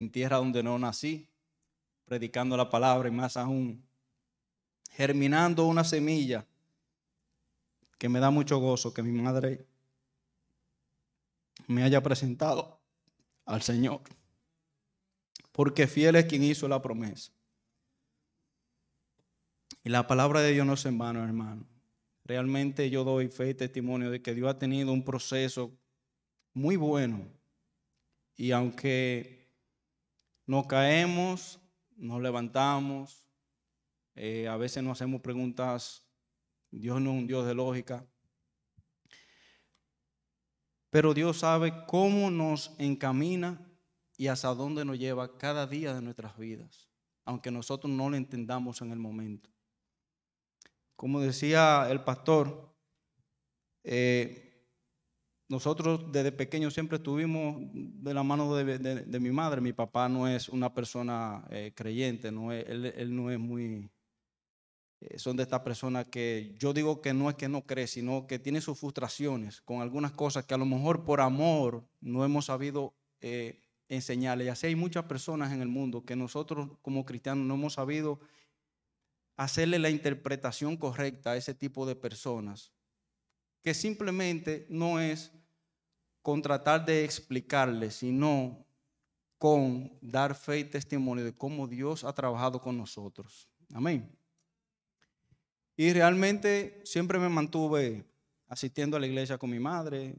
en tierra donde no nací, predicando la palabra y más aún, germinando una semilla que me da mucho gozo que mi madre me haya presentado al Señor, porque fiel es quien hizo la promesa. Y la palabra de Dios no es en vano, hermano. Realmente yo doy fe y testimonio de que Dios ha tenido un proceso muy bueno. Y aunque nos caemos, nos levantamos, eh, a veces nos hacemos preguntas, Dios no es un Dios de lógica, pero Dios sabe cómo nos encamina y hasta dónde nos lleva cada día de nuestras vidas, aunque nosotros no lo entendamos en el momento. Como decía el pastor, eh, nosotros desde pequeños siempre estuvimos de la mano de, mi madre. Mi papá no es una persona eh, creyente, no él, no es muy... Eh, son de estas personas que yo digo que no es que no cree, sino que tiene sus frustraciones con algunas cosas que a lo mejor por amor no hemos sabido eh, enseñarle. Y así hay muchas personas en el mundo que nosotros como cristianos no hemos sabido hacerle la interpretación correcta a ese tipo de personas, que simplemente no es con tratar de explicarles, sino con dar fe y testimonio de cómo Dios ha trabajado con nosotros. Amén. Y realmente siempre me mantuve asistiendo a la iglesia con mi madre,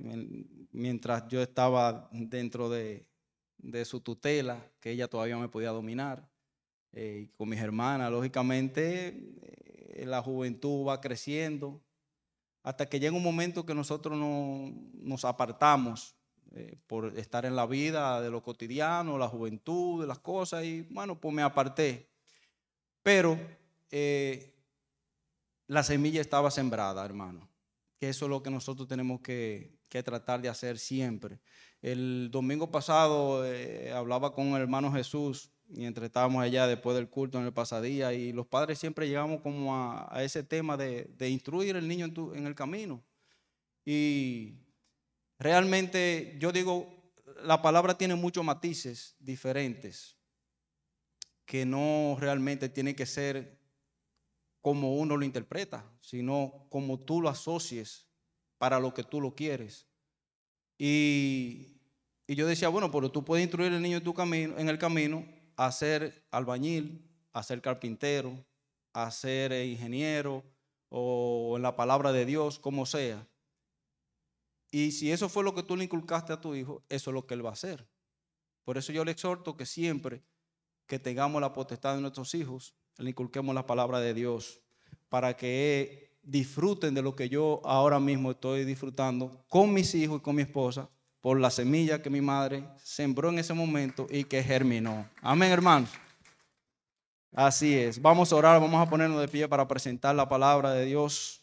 mientras yo estaba dentro de, su tutela, que ella todavía me podía dominar, eh, con mis hermanas. Lógicamente, eh, la juventud va creciendo, hasta que llega un momento que nosotros nos apartamos eh, por estar en la vida de lo cotidiano, la juventud, las cosas, y bueno, pues me aparté. Pero eh, la semilla estaba sembrada, hermano, que eso es lo que nosotros tenemos que, tratar de hacer siempre. El domingo pasado eh, hablaba con el hermano Jesús y entre estábamos allá después del culto en el pasadía y los padres siempre llegamos como a, ese tema de, instruir al niño en, tu, el camino. Y realmente yo digo, la palabra tiene muchos matices diferentes que no realmente tiene que ser como uno lo interpreta, sino como tú lo asocies para lo que tú lo quieres. Y, y yo decía, bueno, pero tú puedes instruir al niño en, tu camino, en el camino a ser albañil, a ser carpintero, a ser eh, ingeniero o en la palabra de Dios, como sea. Y si eso fue lo que tú le inculcaste a tu hijo, eso es lo que él va a hacer. Por eso yo le exhorto que siempre que tengamos la potestad de nuestros hijos, le inculquemos la palabra de Dios para que eh, disfruten de lo que yo ahora mismo estoy disfrutando con mis hijos y con mi esposa por la semilla que mi madre sembró en ese momento y que germinó. Amén, hermanos. Así es. Vamos a orar, vamos a ponernos de pie para presentar la palabra de Dios.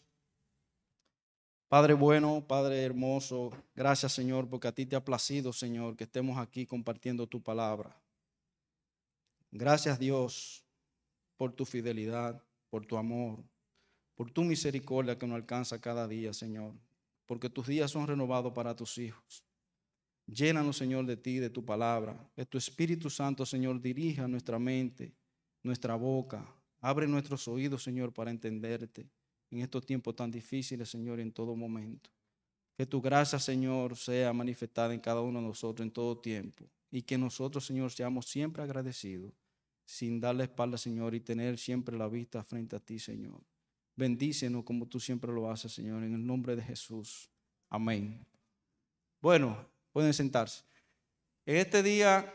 Padre bueno, Padre hermoso, gracias Señor, porque a ti te ha placido, Señor, que estemos aquí compartiendo tu palabra. Gracias Dios por tu fidelidad, por tu amor, por tu misericordia que nos alcanza cada día, Señor, porque tus días son renovados para tus hijos. Llénanos, Señor, de ti, de tu palabra. Que tu Espíritu Santo, Señor, dirija nuestra mente, nuestra boca. Abre nuestros oídos, Señor, para entenderte en estos tiempos tan difíciles, Señor, en todo momento. Que tu gracia, Señor, sea manifestada en cada uno de nosotros en todo tiempo. Y que nosotros, Señor, seamos siempre agradecidos, sin darle espalda, Señor, y tener siempre la vista frente a ti, Señor. Bendícenos como tú siempre lo haces, Señor, en el nombre de Jesús. Amén. Bueno, Pueden sentarse. En este día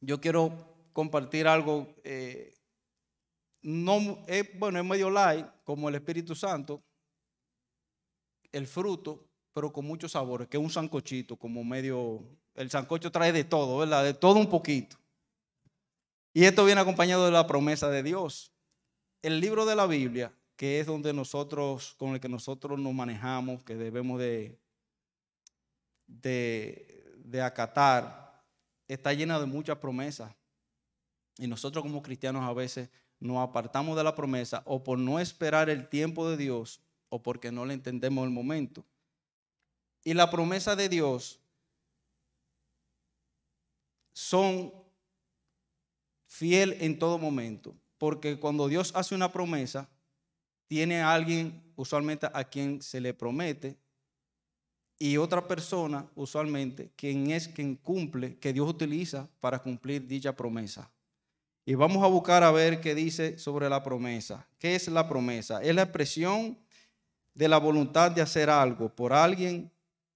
yo quiero compartir algo, eh, no, eh, bueno, es medio light, como el Espíritu Santo, el fruto, pero con muchos sabores, que es un sancochito, como medio, el sancocho trae de todo, ¿verdad? De todo un poquito. Y esto viene acompañado de la promesa de Dios. El libro de la Biblia, que es donde nosotros, con el que nosotros nos manejamos, que debemos de de, acatar está llena de muchas promesas. Y nosotros como cristianos a veces nos apartamos de la promesa o por no esperar el tiempo de Dios o porque no le entendemos el momento. Y la promesa de Dios son fiel en todo momento, porque cuando Dios hace una promesa, tiene a alguien usualmente a quien se le promete y otra persona, usualmente, quien es quien cumple, que Dios utiliza para cumplir dicha promesa. Y vamos a buscar a ver qué dice sobre la promesa. ¿Qué es la promesa? Es la expresión de la voluntad de hacer algo por alguien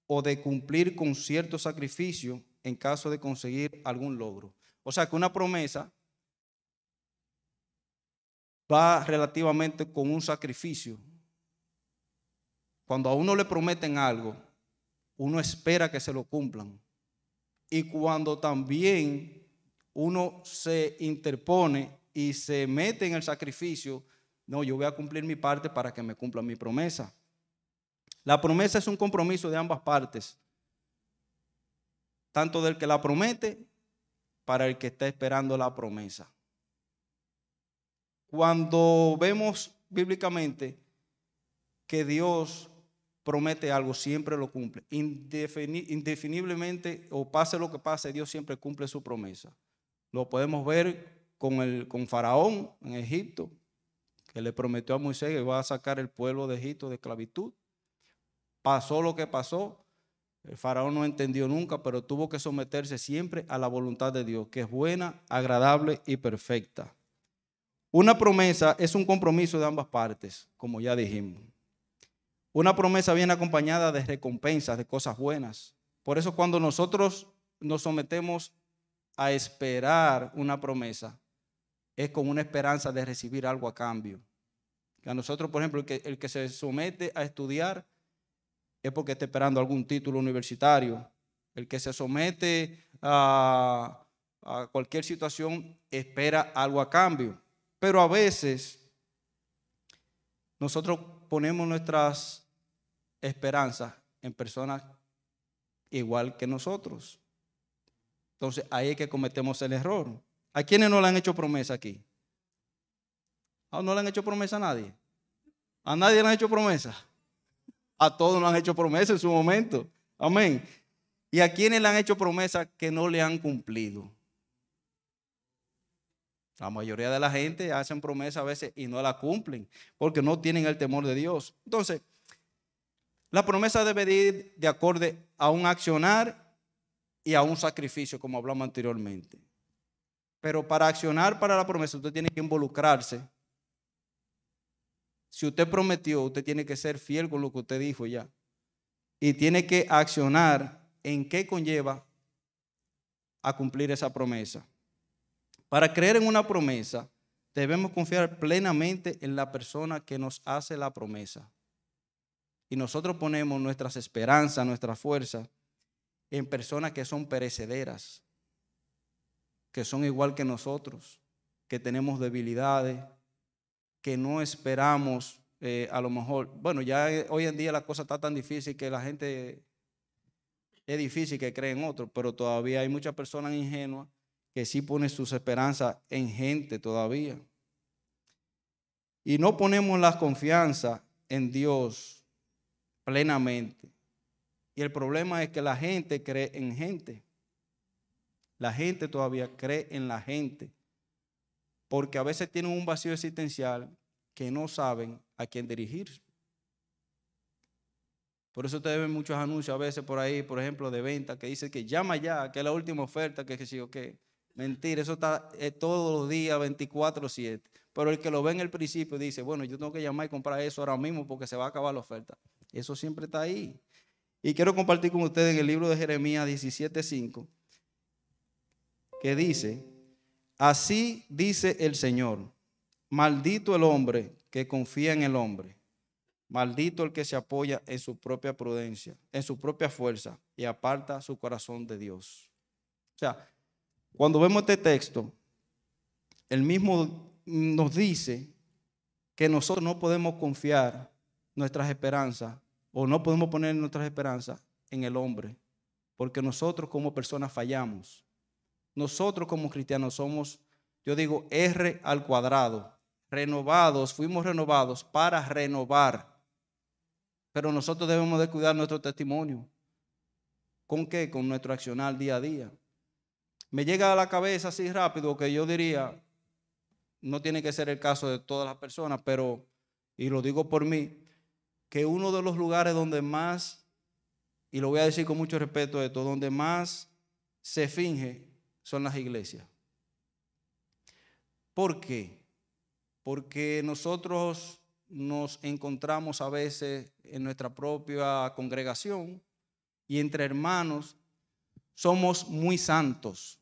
o de cumplir con cierto sacrificio en caso de conseguir algún logro. O sea que una promesa va relativamente con un sacrificio. Cuando a uno le prometen algo, uno espera que se lo cumplan. Y cuando también uno se interpone y se mete en el sacrificio, no, yo voy a cumplir mi parte para que me cumplan mi promesa. La promesa es un compromiso de ambas partes, tanto del que la promete para el que está esperando la promesa. Cuando vemos bíblicamente que Dios promete algo, siempre lo cumple. indefiniblemente, o pase lo que pase, Dios siempre cumple su promesa. Lo podemos ver con, el, con Faraón en Egipto, que le prometió a Moisés que iba a sacar el pueblo de Egipto de esclavitud. Pasó lo que pasó. El faraón no entendió nunca, pero tuvo que someterse siempre a la voluntad de Dios, que es buena, agradable y perfecta. Una promesa es un compromiso de ambas partes, como ya dijimos. Una promesa viene acompañada de recompensas, de cosas buenas. Por eso cuando nosotros nos sometemos a esperar una promesa, es con una esperanza de recibir algo a cambio. A nosotros, por ejemplo, el que, se somete a estudiar es porque está esperando algún título universitario. El que se somete a cualquier situación espera algo a cambio. Pero a veces nosotros ponemos nuestras esperanza en personas igual que nosotros. Entonces ahí es que cometemos el error. ¿A quiénes no le han hecho promesa aquí? ¿No le han hecho promesa a nadie? ¿A nadie le han hecho promesa? A todos nos han hecho promesa en su momento. Amén. ¿Y a quienes le han hecho promesa que no le han cumplido? La mayoría de la gente hacen promesa a veces y no la cumplen porque no tienen el temor de Dios. Entonces, la promesa debe ir de acorde a un accionar y a un sacrificio, como hablamos anteriormente. Pero para accionar para la promesa, usted tiene que involucrarse. Si usted prometió, usted tiene que ser fiel con lo que usted dijo ya. Y tiene que accionar en qué conlleva a cumplir esa promesa. Para creer en una promesa, debemos confiar plenamente en la persona que nos hace la promesa y nosotros ponemos nuestras esperanzas, nuestras fuerzas en personas que son perecederas, que son igual que nosotros, que tenemos debilidades, que no esperamos eh, a lo mejor, bueno, ya hoy en día la cosa está tan difícil que la gente es difícil que cree en otro, pero todavía hay muchas personas ingenuas que sí ponen sus esperanzas en gente todavía. Y no ponemos la confianza en Dios plenamente. Y el problema es que la gente cree en gente. La gente todavía cree en la gente. Porque a veces tienen un vacío existencial que no saben a quién dirigirse. Por eso te ven muchos anuncios a veces por ahí, por ejemplo, de venta, que dice que llama ya, que es la última oferta, que es que o Mentira, eso está todos los días 24-7. Pero el que lo ve en el principio dice, bueno, yo tengo que llamar y comprar eso ahora mismo porque se va a acabar la oferta. Eso siempre está ahí. Y quiero compartir con ustedes en el libro de Jeremías 17:5, que dice, así dice el Señor, maldito el hombre que confía en el hombre, maldito el que se apoya en su propia prudencia, en su propia fuerza y aparta su corazón de Dios. O sea, cuando vemos este texto, el mismo nos dice que nosotros no podemos confiar nuestras esperanzas o no podemos poner nuestras esperanzas en el hombre, porque nosotros como personas fallamos. Nosotros como cristianos somos, yo digo, R al cuadrado, renovados, fuimos renovados para renovar. Pero nosotros debemos de cuidar nuestro testimonio. ¿Con qué? Con nuestro accionar día a día. Me llega a la cabeza así rápido que yo diría, no tiene que ser el caso de todas las personas, pero, y lo digo por mí, que uno de los lugares donde más, y lo voy a decir con mucho respeto de esto, donde más se finge son las iglesias. ¿Por qué? Porque nosotros nos encontramos a veces en nuestra propia congregación y entre hermanos somos muy santos.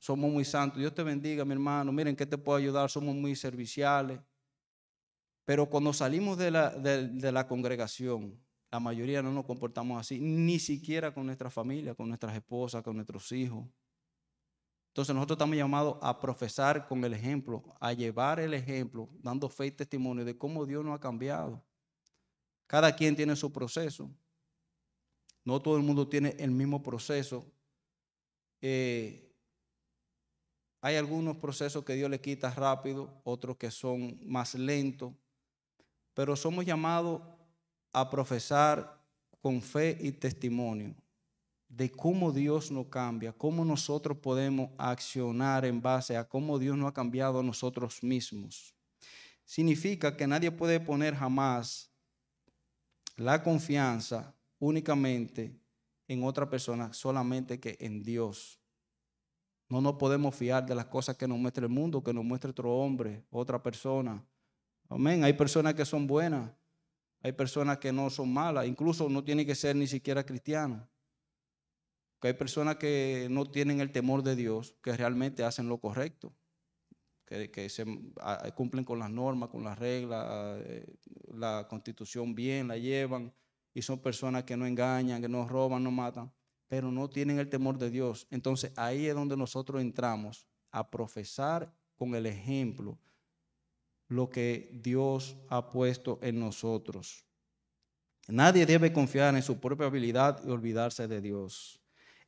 Somos muy santos. Dios te bendiga, mi hermano. Miren, ¿qué te puedo ayudar? Somos muy serviciales. Pero cuando salimos de la, congregación, la mayoría no nos comportamos así, ni siquiera con nuestra familia, con nuestras esposas, con nuestros hijos. Entonces nosotros estamos llamados a profesar con el ejemplo, a llevar el ejemplo, dando fe y testimonio de cómo Dios nos ha cambiado. Cada quien tiene su proceso. No todo el mundo tiene el mismo proceso. Eh, hay algunos procesos que Dios le quita rápido, otros que son más lentos, pero somos llamados a profesar con fe y testimonio de cómo Dios nos cambia, cómo nosotros podemos accionar en base a cómo Dios nos ha cambiado a nosotros mismos. Significa que nadie puede poner jamás la confianza únicamente en otra persona, solamente que en Dios. No nos podemos fiar de las cosas que nos muestra el mundo, que nos muestra otro hombre, otra persona. Amén. Hay personas que son buenas, hay personas que no son malas, incluso no tienen que ser ni siquiera cristianos. hay personas que no tienen el temor de Dios, que realmente hacen lo correcto, que, cumplen con las normas, con las reglas, eh, la constitución bien, la llevan, y son personas que no engañan, que no roban, no matan pero no tienen el temor de Dios. Entonces ahí es donde nosotros entramos a profesar con el ejemplo lo que Dios ha puesto en nosotros. Nadie debe confiar en su propia habilidad y olvidarse de Dios.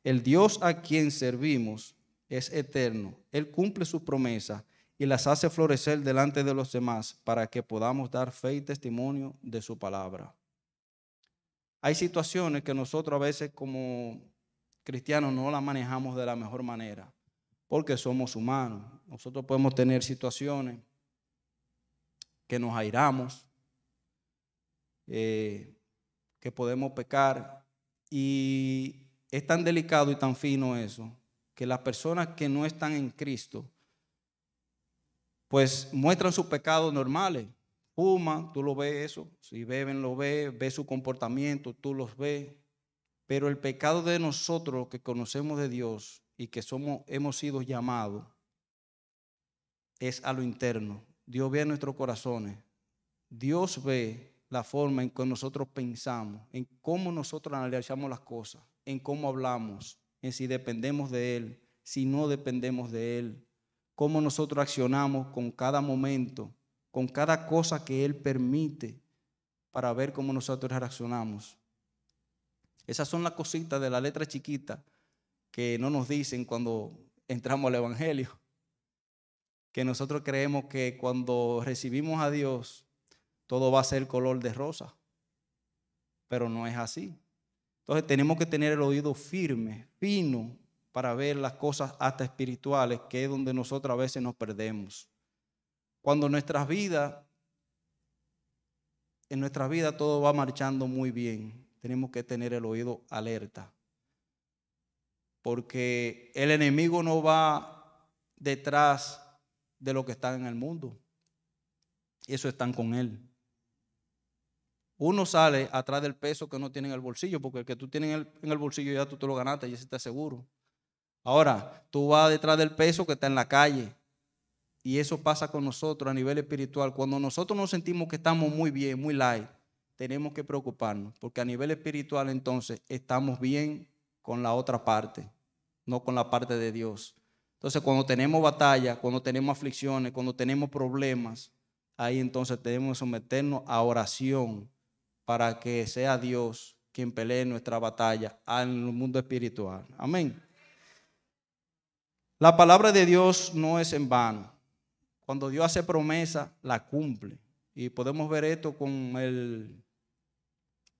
El Dios a quien servimos es eterno. Él cumple su promesa y las hace florecer delante de los demás para que podamos dar fe y testimonio de su palabra. Hay situaciones que nosotros a veces como cristianos no la manejamos de la mejor manera, porque somos humanos. Nosotros podemos tener situaciones que nos airamos, eh, que podemos pecar, y es tan delicado y tan fino eso, que las personas que no están en Cristo, pues muestran sus pecados normales. Puma, tú lo ves eso, si beben lo ves, ves su comportamiento, tú los ves, pero el pecado de nosotros que conocemos de Dios y que somos, hemos sido llamados es a lo interno. Dios ve a nuestros corazones. Dios ve la forma en que nosotros pensamos, en cómo nosotros analizamos las cosas, en cómo hablamos, en si dependemos de Él, si no dependemos de Él, cómo nosotros accionamos con cada momento, con cada cosa que Él permite para ver cómo nosotros reaccionamos. Esas son las cositas de la letra chiquita que no nos dicen cuando entramos al Evangelio. Que nosotros creemos que cuando recibimos a Dios, todo va a ser color de rosa. Pero no es así. Entonces tenemos que tener el oído firme, fino, para ver las cosas hasta espirituales, que es donde nosotros a veces nos perdemos. Cuando nuestras vidas, en nuestra vida todo va marchando muy bien, tenemos que tener el oído alerta. Porque el enemigo no va detrás de lo que está en el mundo. Eso están con él. Uno sale atrás del peso que no tiene en el bolsillo, porque el que tú tienes en el, bolsillo ya tú te lo ganaste, ya se está seguro. Ahora, tú vas detrás del peso que está en la calle. Y eso pasa con nosotros a nivel espiritual. Cuando nosotros nos sentimos que estamos muy bien, muy light, tenemos que preocuparnos, porque a nivel espiritual entonces estamos bien con la otra parte, no con la parte de Dios. Entonces cuando tenemos batalla, cuando tenemos aflicciones, cuando tenemos problemas, ahí entonces tenemos que someternos a oración para que sea Dios quien pelee nuestra batalla en el mundo espiritual. Amén. La palabra de Dios no es en vano. Cuando Dios hace promesa, la cumple. Y podemos ver esto con el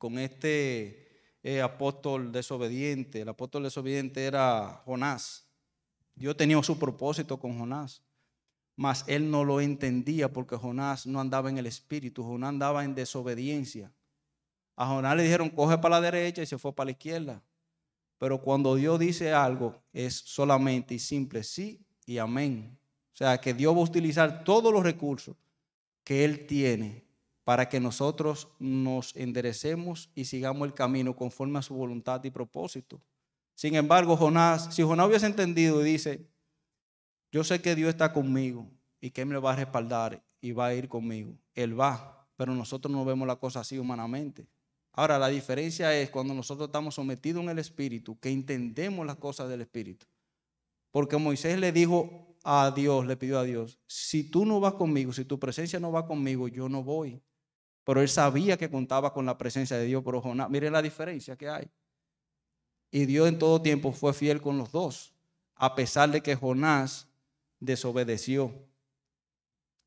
con este eh, apóstol desobediente. El apóstol desobediente era Jonás. Dios tenía su propósito con Jonás, mas él no lo entendía porque Jonás no andaba en el espíritu, Jonás andaba en desobediencia. A Jonás le dijeron, coge para la derecha y se fue para la izquierda. Pero cuando Dios dice algo, es solamente y simple sí y amén. O sea, que Dios va a utilizar todos los recursos que Él tiene para que nosotros nos enderecemos y sigamos el camino conforme a su voluntad y propósito. Sin embargo, Jonás, si Jonás hubiese entendido y dice, yo sé que Dios está conmigo y que Él me va a respaldar y va a ir conmigo, Él va, pero nosotros no vemos la cosa así humanamente. Ahora, la diferencia es cuando nosotros estamos sometidos en el Espíritu, que entendemos las cosas del Espíritu. Porque Moisés le dijo a Dios, le pidió a Dios, si tú no vas conmigo, si tu presencia no va conmigo, yo no voy pero él sabía que contaba con la presencia de Dios. Pero Jonás, mire la diferencia que hay. Y Dios en todo tiempo fue fiel con los dos, a pesar de que Jonás desobedeció.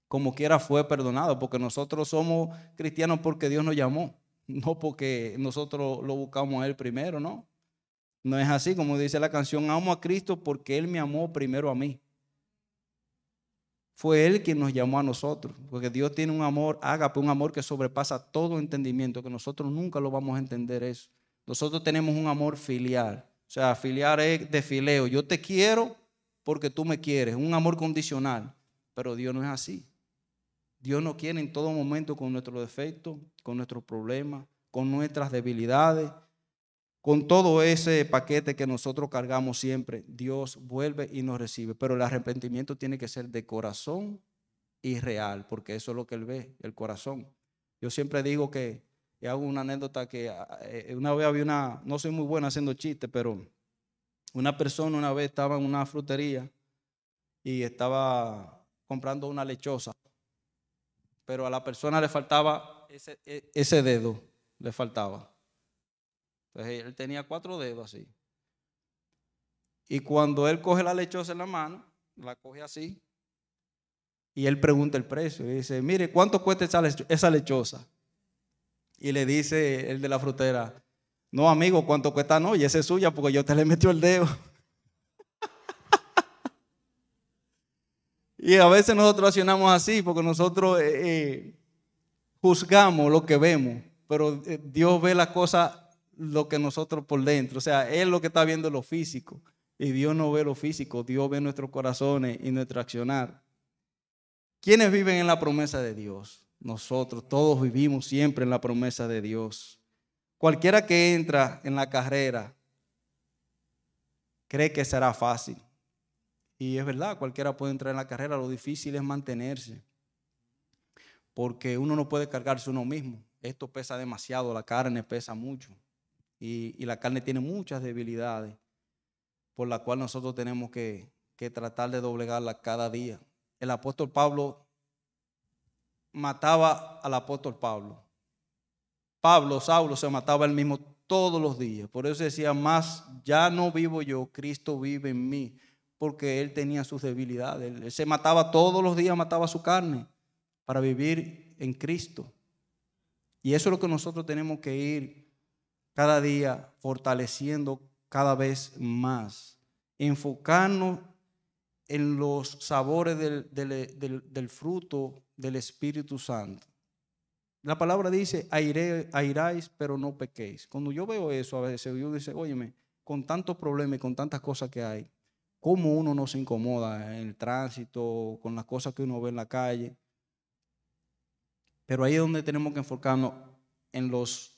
Como quiera fue perdonado, porque nosotros somos cristianos porque Dios nos llamó, no porque nosotros lo buscamos a Él primero, ¿no? No es así, como dice la canción, amo a Cristo porque Él me amó primero a mí. Fue Él quien nos llamó a nosotros, porque Dios tiene un amor, ágape, un amor que sobrepasa todo entendimiento, que nosotros nunca lo vamos a entender eso. Nosotros tenemos un amor filial, o sea, filial es de fileo. Yo te quiero porque tú me quieres, un amor condicional, pero Dios no es así. Dios nos quiere en todo momento con nuestros defectos, con nuestros problemas, con nuestras debilidades, con todo ese paquete que nosotros cargamos siempre, Dios vuelve y nos recibe. Pero el arrepentimiento tiene que ser de corazón y real, porque eso es lo que Él ve, el corazón. Yo siempre digo que, hago una anécdota que ah, eh, una vez había una, no soy muy buena haciendo chistes, pero una persona una vez estaba en una frutería y estaba comprando una lechosa, pero a la persona le faltaba ese, e, ese dedo, le faltaba. Entonces él tenía cuatro dedos así. Y cuando él coge la lechosa en la mano, la coge así, y él pregunta el precio. Y dice, mire, ¿cuánto cuesta esa lechosa? Y le dice el de la frutera, no, amigo, ¿cuánto cuesta? No, y esa es suya porque yo te le metió el dedo. y a veces nosotros accionamos así porque nosotros eh, eh, juzgamos lo que vemos, pero eh, Dios ve las cosas lo que nosotros por dentro. O sea, Él lo que está viendo lo físico. Y Dios no ve lo físico, Dios ve nuestros corazones y nuestro accionar. ¿Quiénes viven en la promesa de Dios? Nosotros todos vivimos siempre en la promesa de Dios. Cualquiera que entra en la carrera cree que será fácil. Y es verdad, cualquiera puede entrar en la carrera, lo difícil es mantenerse. Porque uno no puede cargarse uno mismo. Esto pesa demasiado, la carne pesa mucho. Y, la carne tiene muchas debilidades por la cual nosotros tenemos que, tratar de doblegarla cada día. El apóstol Pablo mataba al apóstol Pablo. Pablo, Saulo, se mataba él mismo todos los días. Por eso decía, más ya no vivo yo, Cristo vive en mí, porque él tenía sus debilidades. Él, se mataba todos los días, mataba su carne para vivir en Cristo. Y eso es lo que nosotros tenemos que ir cada día fortaleciendo cada vez más. Enfocarnos en los sabores del, fruto del Espíritu Santo. La palabra dice, Aire, airáis, pero no pequéis. Cuando yo veo eso, a veces yo dice, óyeme, con tantos problemas y con tantas cosas que hay, cómo uno no se incomoda en el tránsito, con las cosas que uno ve en la calle. Pero ahí es donde tenemos que enfocarnos en los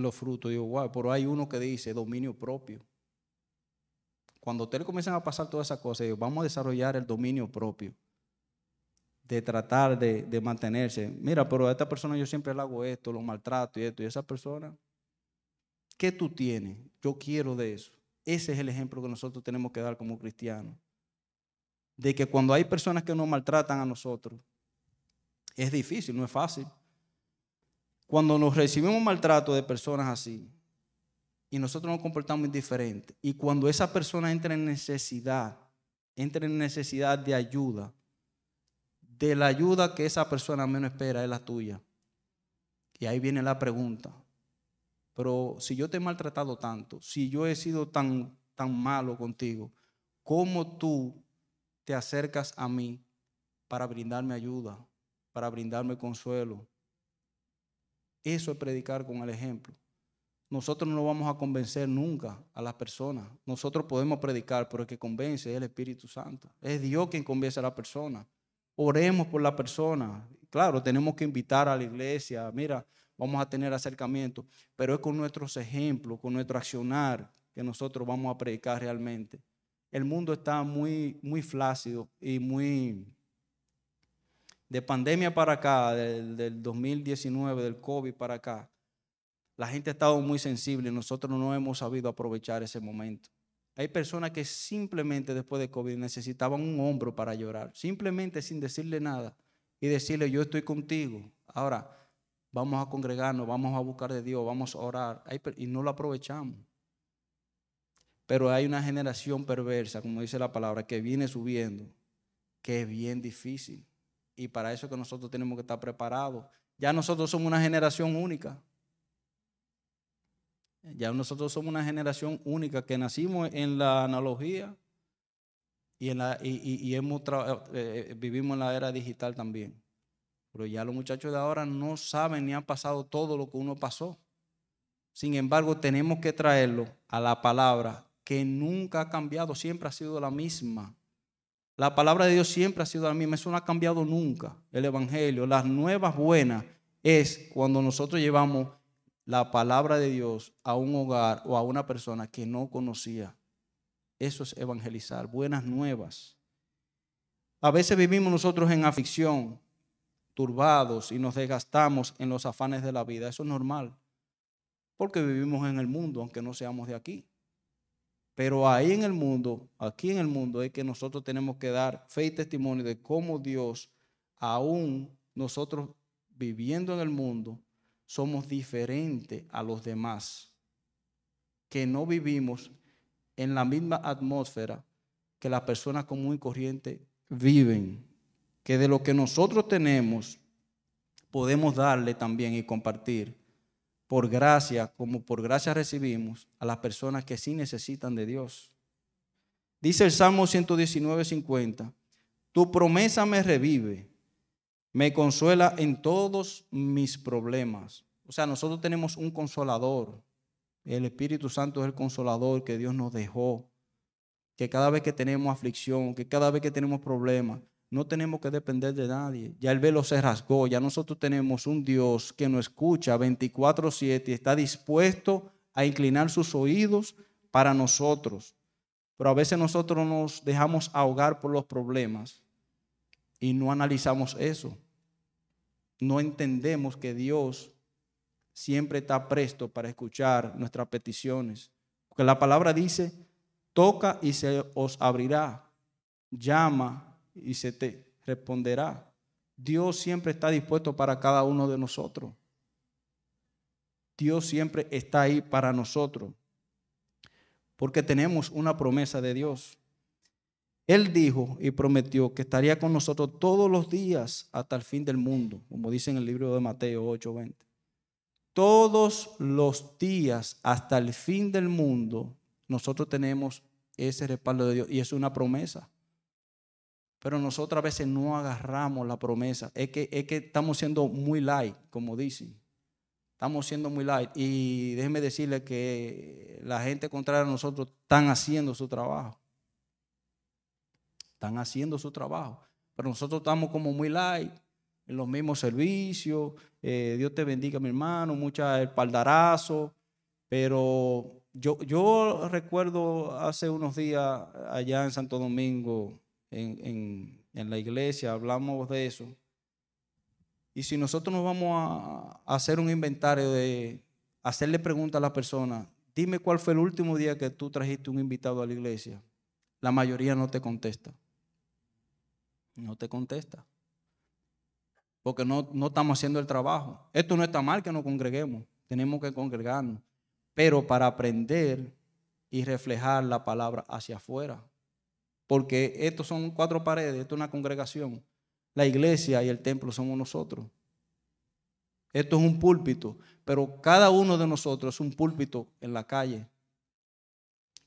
los frutos, digo, wow, pero hay uno que dice dominio propio. Cuando ustedes comienzan a pasar todas esas cosas, vamos a desarrollar el dominio propio, de tratar de, de, mantenerse. Mira, pero a esta persona yo siempre le hago esto, lo maltrato y esto, y esa persona, ¿qué tú tienes? Yo quiero de eso. Ese es el ejemplo que nosotros tenemos que dar como cristianos. De que cuando hay personas que nos maltratan a nosotros, es difícil, no es fácil cuando nos recibimos maltrato de personas así y nosotros nos comportamos indiferentes y cuando esa persona entra en necesidad, entra en necesidad de ayuda, de la ayuda que esa persona menos espera es la tuya. Y ahí viene la pregunta. Pero si yo te he maltratado tanto, si yo he sido tan, tan malo contigo, ¿cómo tú te acercas a mí para brindarme ayuda, para brindarme consuelo, eso es predicar con el ejemplo. Nosotros no vamos a convencer nunca a las personas. Nosotros podemos predicar, pero el que convence es el Espíritu Santo. Es Dios quien convence a la persona. Oremos por la persona. Claro, tenemos que invitar a la iglesia. Mira, vamos a tener acercamiento. Pero es con nuestros ejemplos, con nuestro accionar, que nosotros vamos a predicar realmente. El mundo está muy, muy flácido y muy de pandemia para acá, del, 2019, del COVID para acá, la gente ha estado muy sensible y nosotros no hemos sabido aprovechar ese momento. Hay personas que simplemente después de COVID necesitaban un hombro para llorar, simplemente sin decirle nada y decirle, yo estoy contigo. Ahora, vamos a congregarnos, vamos a buscar de Dios, vamos a orar. Y no lo aprovechamos. Pero hay una generación perversa, como dice la palabra, que viene subiendo, que es bien difícil. Y para eso que nosotros tenemos que estar preparados. Ya nosotros somos una generación única. Ya nosotros somos una generación única que nacimos en la analogía y, en hemos eh, eh, vivimos en la era digital también. Pero ya los muchachos de ahora no saben ni han pasado todo lo que uno pasó. Sin embargo, tenemos que traerlo a la palabra que nunca ha cambiado, siempre ha sido la misma. La palabra de Dios siempre ha sido la misma, eso no ha cambiado nunca. El Evangelio, las nuevas buenas, es cuando nosotros llevamos la palabra de Dios a un hogar o a una persona que no conocía. Eso es evangelizar, buenas nuevas. A veces vivimos nosotros en aflicción, turbados y nos desgastamos en los afanes de la vida. Eso es normal, porque vivimos en el mundo, aunque no seamos de aquí. Pero ahí en el mundo, aquí en el mundo, es que nosotros tenemos que dar fe y testimonio de cómo Dios, aún nosotros viviendo en el mundo, somos diferentes a los demás, que no vivimos en la misma atmósfera que las personas común y corriente viven, que de lo que nosotros tenemos podemos darle también y compartir por gracia, como por gracia recibimos, a las personas que sí necesitan de Dios. Dice el Salmo 119, 50, tu promesa me revive, me consuela en todos mis problemas. O sea, nosotros tenemos un consolador. El Espíritu Santo es el consolador que Dios nos dejó. Que cada vez que tenemos aflicción, que cada vez que tenemos problemas, no tenemos que depender de nadie. Ya el velo se rasgó. Ya nosotros tenemos un Dios que nos escucha 24/7 y está dispuesto a inclinar sus oídos para nosotros. Pero a veces nosotros nos dejamos ahogar por los problemas y no analizamos eso. No entendemos que Dios siempre está presto para escuchar nuestras peticiones. Porque la palabra dice, toca y se os abrirá. Llama y se te responderá. Dios siempre está dispuesto para cada uno de nosotros. Dios siempre está ahí para nosotros, porque tenemos una promesa de Dios. Él dijo y prometió que estaría con nosotros todos los días hasta el fin del mundo, como dice en el libro de Mateo 8:20. Todos los días hasta el fin del mundo, nosotros tenemos ese respaldo de Dios y es una promesa pero nosotros a veces no agarramos la promesa. Es que, que estamos siendo muy light, como dicen. Estamos siendo muy light. Y déjeme decirle que la gente contraria a nosotros están haciendo su trabajo. Están haciendo su trabajo. Pero nosotros estamos como muy light en los mismos servicios. Eh, Dios te bendiga, mi hermano. Mucha espaldarazo. Pero yo, yo recuerdo hace unos días allá en Santo Domingo en, la iglesia, hablamos de eso. Y si nosotros nos vamos a, hacer un inventario de hacerle preguntas a la persona dime cuál fue el último día que tú trajiste un invitado a la iglesia, la mayoría no te contesta. No te contesta. Porque no, no estamos haciendo el trabajo. Esto no está mal que nos congreguemos. Tenemos que congregarnos. Pero para aprender y reflejar la palabra hacia afuera porque estos son cuatro paredes, esto es una congregación. La iglesia y el templo somos nosotros. Esto es un púlpito, pero cada uno de nosotros es un púlpito en la calle.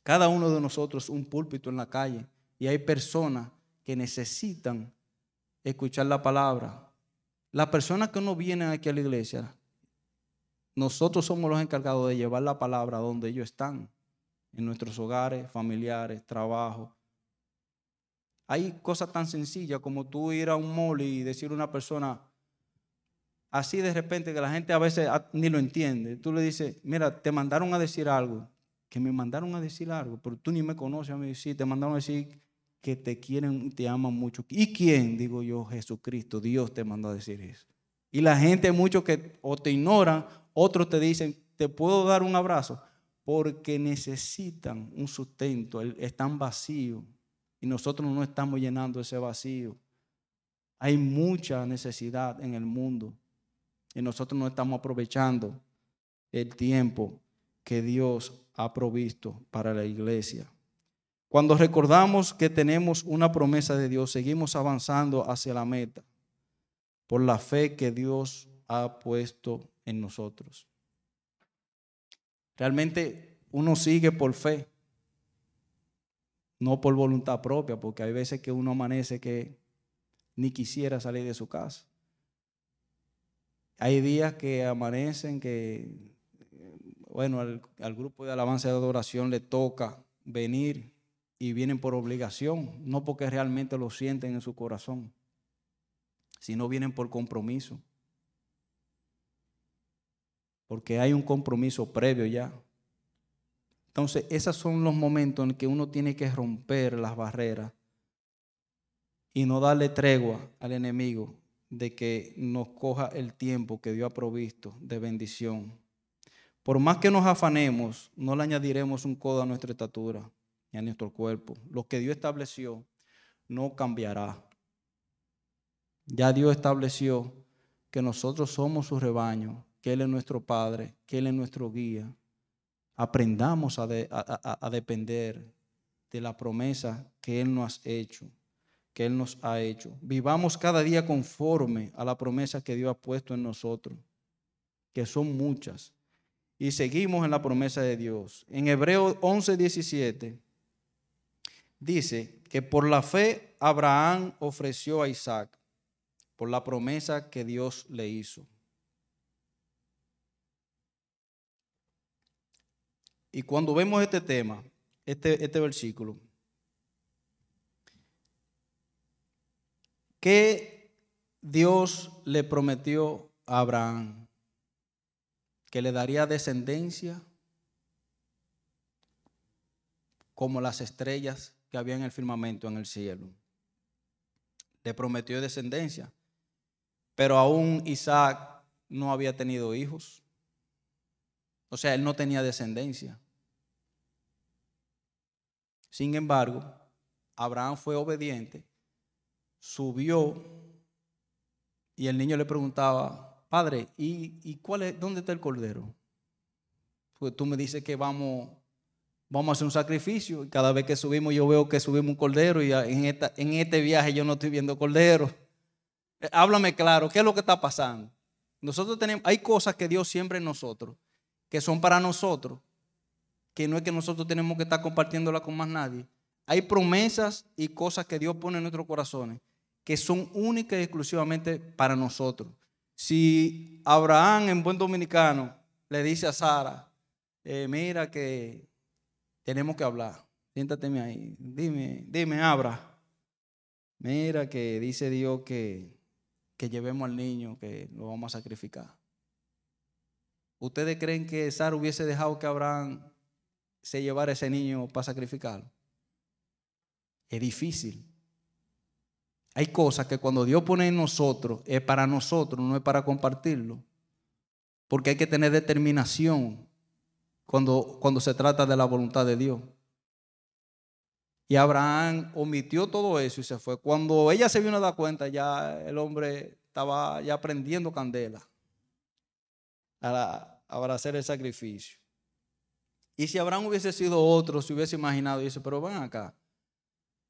Cada uno de nosotros es un púlpito en la calle. Y hay personas que necesitan escuchar la palabra. Las personas que no vienen aquí a la iglesia, nosotros somos los encargados de llevar la palabra donde ellos están, en nuestros hogares, familiares, trabajo, hay cosas tan sencillas como tú ir a un mole y decir a una persona, así de repente que la gente a veces ni lo entiende. Tú le dices, mira, te mandaron a decir algo, que me mandaron a decir algo, pero tú ni me conoces a mí. Sí, te mandaron a decir que te quieren, te aman mucho. ¿Y quién? Digo yo, Jesucristo, Dios te mandó a decir eso. Y la gente, muchos que o te ignoran, otros te dicen, te puedo dar un abrazo, porque necesitan un sustento, están vacíos nosotros no estamos llenando ese vacío. Hay mucha necesidad en el mundo y nosotros no estamos aprovechando el tiempo que Dios ha provisto para la iglesia. Cuando recordamos que tenemos una promesa de Dios, seguimos avanzando hacia la meta por la fe que Dios ha puesto en nosotros. Realmente uno sigue por fe no por voluntad propia, porque hay veces que uno amanece que ni quisiera salir de su casa. Hay días que amanecen que, eh, bueno, al, grupo de alabanza y adoración le toca venir y vienen por obligación, no porque realmente lo sienten en su corazón, sino vienen por compromiso. Porque hay un compromiso previo ya. Entonces, esos son los momentos en que uno tiene que romper las barreras y no darle tregua al enemigo de que nos coja el tiempo que Dios ha provisto de bendición. Por más que nos afanemos, no le añadiremos un codo a nuestra estatura y a nuestro cuerpo. Lo que Dios estableció no cambiará. Ya Dios estableció que nosotros somos su rebaño, que Él es nuestro Padre, que Él es nuestro guía, aprendamos a, depender de la promesa que Él nos ha hecho, que Él nos ha hecho. Vivamos cada día conforme a la promesa que Dios ha puesto en nosotros, que son muchas. Y seguimos en la promesa de Dios. En Hebreo 11, 17 dice que por la fe Abraham ofreció a Isaac, por la promesa que Dios le hizo. Y cuando vemos este tema, este, este versículo, que Dios le prometió a Abraham? Que le daría descendencia como las estrellas que había en el firmamento en el cielo. Le prometió descendencia, pero aún Isaac no había tenido hijos. O sea, él no tenía descendencia. Sin embargo, Abraham fue obediente, subió y el niño le preguntaba, padre, ¿y, cuál es, dónde está el cordero? Pues tú me dices que vamos, vamos a hacer un sacrificio y cada vez que subimos yo veo que subimos un cordero y en, en este viaje yo no estoy viendo cordero. Eh, háblame claro, ¿qué es lo que está pasando? Nosotros tenemos, hay cosas que Dios siempre en nosotros, que son para nosotros, que no es que nosotros tenemos que estar compartiéndola con más nadie. Hay promesas y cosas que Dios pone en nuestros corazones que son únicas y exclusivamente para nosotros. Si Abraham en buen dominicano le dice a Sara, eh, mira que tenemos que hablar, siéntate ahí, dime, dime, Abra, mira que dice Dios que, que llevemos al niño, que lo vamos a sacrificar. ¿Ustedes creen que Sara hubiese dejado que Abraham se llevar ese niño para sacrificarlo? Es difícil. Hay cosas que cuando Dios pone en nosotros, es para nosotros, no es para compartirlo. Porque hay que tener determinación cuando, cuando se trata de la voluntad de Dios. Y Abraham omitió todo eso y se fue. Cuando ella se vino a dar cuenta, ya el hombre estaba ya prendiendo candela para hacer el sacrificio. Y si Abraham hubiese sido otro, si hubiese imaginado, y dice, pero ven acá.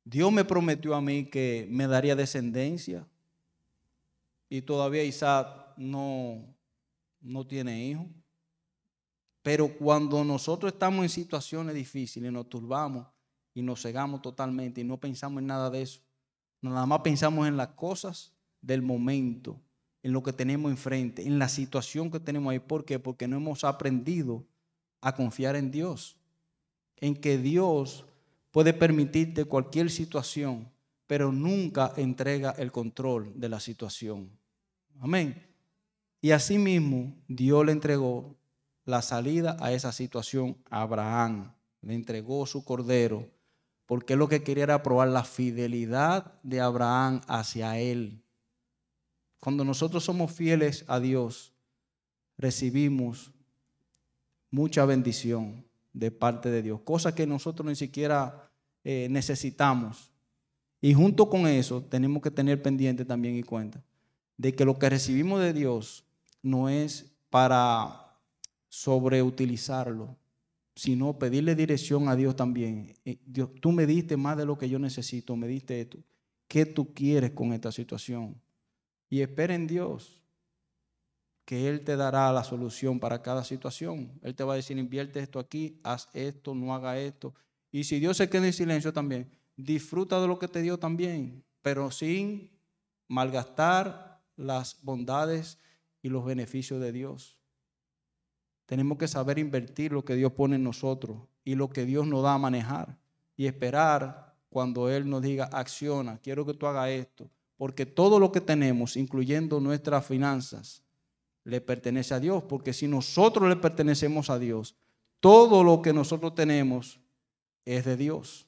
Dios me prometió a mí que me daría descendencia. Y todavía Isaac no, no tiene hijos. Pero cuando nosotros estamos en situaciones difíciles, nos turbamos y nos cegamos totalmente y no pensamos en nada de eso. Nada más pensamos en las cosas del momento, en lo que tenemos enfrente, en la situación que tenemos ahí. ¿Por qué? Porque no hemos aprendido a confiar en Dios, en que Dios puede permitirte cualquier situación, pero nunca entrega el control de la situación. Amén. Y asimismo, Dios le entregó la salida a esa situación a Abraham. Le entregó su cordero, porque lo que quería era probar la fidelidad de Abraham hacia él. Cuando nosotros somos fieles a Dios, recibimos mucha bendición de parte de Dios, cosa que nosotros ni siquiera eh, necesitamos. Y junto con eso tenemos que tener pendiente también y cuenta de que lo que recibimos de Dios no es para sobreutilizarlo, sino pedirle dirección a Dios también. Eh, Dios, tú me diste más de lo que yo necesito, me diste esto. ¿Qué tú quieres con esta situación? Y espera en Dios que Él te dará la solución para cada situación. Él te va a decir, invierte esto aquí, haz esto, no haga esto. Y si Dios se queda en silencio también, disfruta de lo que te dio también, pero sin malgastar las bondades y los beneficios de Dios. Tenemos que saber invertir lo que Dios pone en nosotros y lo que Dios nos da a manejar y esperar cuando Él nos diga, acciona, quiero que tú hagas esto, porque todo lo que tenemos, incluyendo nuestras finanzas, le pertenece a Dios, porque si nosotros le pertenecemos a Dios, todo lo que nosotros tenemos es de Dios.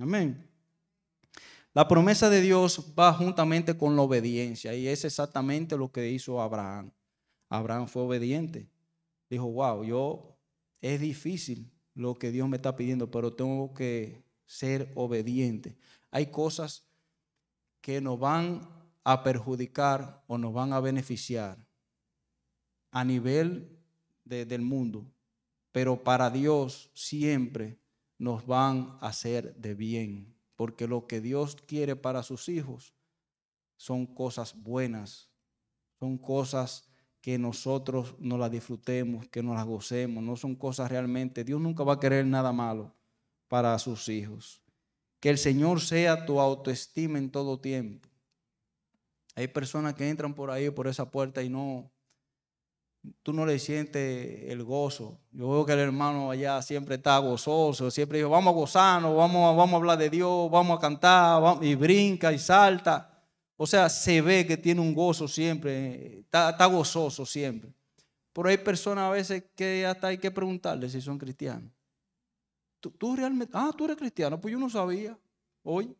Amén. La promesa de Dios va juntamente con la obediencia y es exactamente lo que hizo Abraham. Abraham fue obediente. Dijo, wow, yo es difícil lo que Dios me está pidiendo, pero tengo que ser obediente. Hay cosas que nos van a perjudicar o nos van a beneficiar a nivel del mundo, pero para Dios siempre nos van a hacer de bien, porque lo que Dios quiere para sus hijos son cosas buenas, son cosas que nosotros no las disfrutemos, que no las gocemos, no son cosas realmente, Dios nunca va a querer nada malo para sus hijos. Que el Señor sea tu autoestima en todo tiempo. Hay personas que entran por ahí, por esa puerta y no, tú no le sientes el gozo. Yo veo que el hermano allá siempre está gozoso, siempre dijo, vamos a gozarnos, vamos a, vamos a hablar de Dios, vamos a cantar, y brinca y salta. O sea, se ve que tiene un gozo siempre, está, gozoso siempre. Pero hay personas a veces que hasta hay que preguntarle si son cristianos. ¿Tú, tú realmente, ah, tú eres cristiano, pues yo no sabía hoy,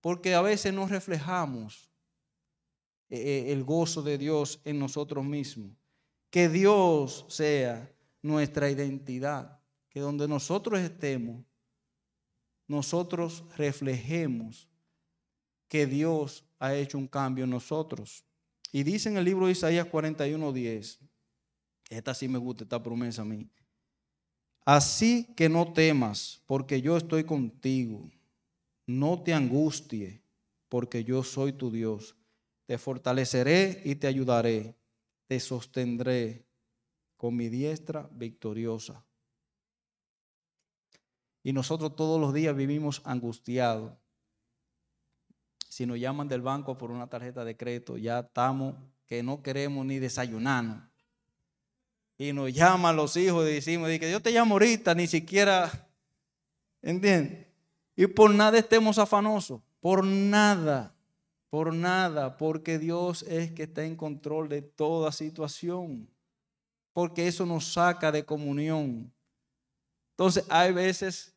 porque a veces no reflejamos eh, eh, el gozo de Dios en nosotros mismos. Que Dios sea nuestra identidad. Que donde nosotros estemos, nosotros reflejemos que Dios ha hecho un cambio en nosotros. Y dice en el libro de Isaías 41:10, esta sí me gusta, esta promesa a mí. Así que no temas, porque yo estoy contigo. No te angusties, porque yo soy tu Dios. Te fortaleceré y te ayudaré te sostendré con mi diestra victoriosa. Y nosotros todos los días vivimos angustiados. Si nos llaman del banco por una tarjeta de crédito, ya estamos que no queremos ni desayunarnos. Y nos llaman los hijos y decimos, que yo te llamo ahorita, ni siquiera, ¿entiendes? Y por nada estemos afanosos, por nada por nada, porque Dios es que está en control de toda situación, porque eso nos saca de comunión. Entonces, hay veces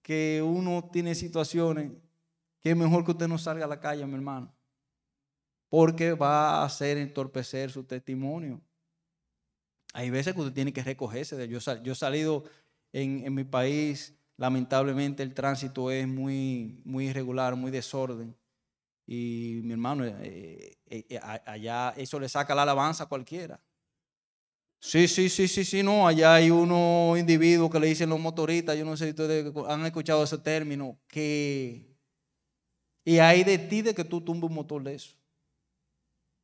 que uno tiene situaciones que es mejor que usted no salga a la calle, mi hermano, porque va a hacer entorpecer su testimonio. Hay veces que usted tiene que recogerse. De, yo, he salido en, en mi país, lamentablemente el tránsito es muy, muy irregular, muy desorden. Y mi hermano, eh, eh, eh, allá eso le saca la alabanza a cualquiera. Sí, sí, sí, sí, sí, no. Allá hay unos individuos que le dicen los motoristas, yo no sé si ustedes han escuchado ese término, que... Y hay de ti de que tú tumbes un motor de eso.